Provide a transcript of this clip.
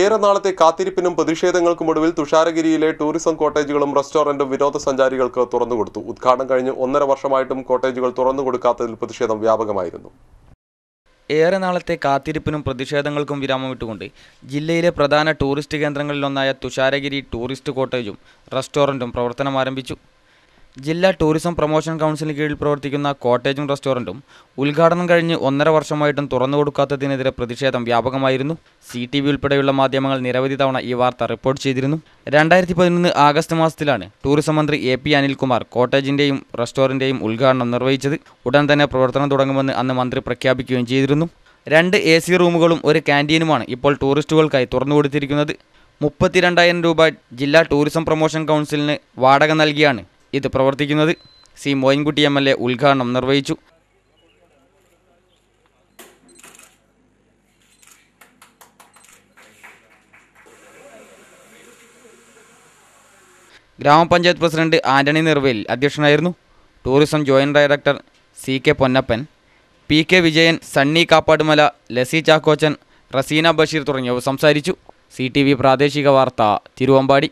ഏറെ നാളത്തെ കാത്തിരിപ്പിനും പ്രതിഷേധങ്ങൾക്കും ഒടുവിൽ തുഷാരഗിരിയിലെ ടൂറിസം കോട്ടേജുകളും റെസ്റ്റോറന്റും വിനോദസഞ്ചാരികൾക്ക് തുറന്നുകൊടുത്തു ഉദ്ഘാടനം കഴിഞ്ഞ് ഒന്നര വർഷമായിട്ടും കോട്ടേജുകൾ തുറന്നുകൊടുക്കാത്തതിൽ പ്രതിഷേധം വ്യാപകമായിരുന്നു ഏറെ നാളത്തെ കാത്തിരിപ്പിനും പ്രതിഷേധങ്ങൾക്കും വിരാമമിട്ടുകൊണ്ട് ജില്ലയിലെ പ്രധാന ടൂറിസ്റ്റ് കേന്ദ്രങ്ങളിലൊന്നായ തുഷാരഗിരി ടൂറിസ്റ്റ് കോട്ടേജും റെസ്റ്റോറന്റും പ്രവർത്തനം ആരംഭിച്ചു ജില്ലാ ടൂറിസം പ്രൊമോഷൻ കൗൺസിലിന് കീഴിൽ പ്രവർത്തിക്കുന്ന കോട്ടേജും റെസ്റ്റോറൻറ്റും ഉദ്ഘാടനം കഴിഞ്ഞ് ഒന്നര വർഷമായിട്ടും തുറന്നു കൊടുക്കാത്തതിനെതിരെ പ്രതിഷേധം വ്യാപകമായിരുന്നു സി ടി വി ഉൾപ്പെടെയുള്ള മാധ്യമങ്ങൾ നിരവധി തവണ ഈ വാർത്ത റിപ്പോർട്ട് ചെയ്തിരുന്നു രണ്ടായിരത്തി പതിനൊന്ന് ആഗസ്റ്റ് മാസത്തിലാണ് ടൂറിസം മന്ത്രി എ പി അനിൽകുമാർ കോട്ടേജിൻ്റെയും റെസ്റ്റോറൻറ്റെയും ഉദ്ഘാടനം നിർവഹിച്ചത് ഉടൻ തന്നെ പ്രവർത്തനം തുടങ്ങുമെന്ന് അന്ന് മന്ത്രി പ്രഖ്യാപിക്കുകയും ചെയ്തിരുന്നു രണ്ട് എ സി റൂമുകളും ഒരു ക്യാൻറ്റീനുമാണ് ഇപ്പോൾ ടൂറിസ്റ്റുകൾക്കായി തുറന്നു കൊടുത്തിരിക്കുന്നത് മുപ്പത്തിരണ്ടായിരം രൂപ ജില്ലാ ടൂറിസം പ്രൊമോഷൻ കൗൺസിലിന് വാടക നൽകിയാണ് ഇത് പ്രവർത്തിക്കുന്നത് C Moyinkutty M L A ഉദ്ഘാടനം നിർവഹിച്ചു ഗ്രാമപഞ്ചായത്ത് പ്രസിഡന്റ് ആന്റണി നിർവേൽ അധ്യക്ഷനായിരുന്നു tourism joint director C K Ponnappan P K Vijayan Sunny Kappadumala Lucy Chackochan Raseena Basheer തുടങ്ങിയവർ സംസാരിച്ചു സി പ്രാദേശിക വാർത്ത തിരുവമ്പാടി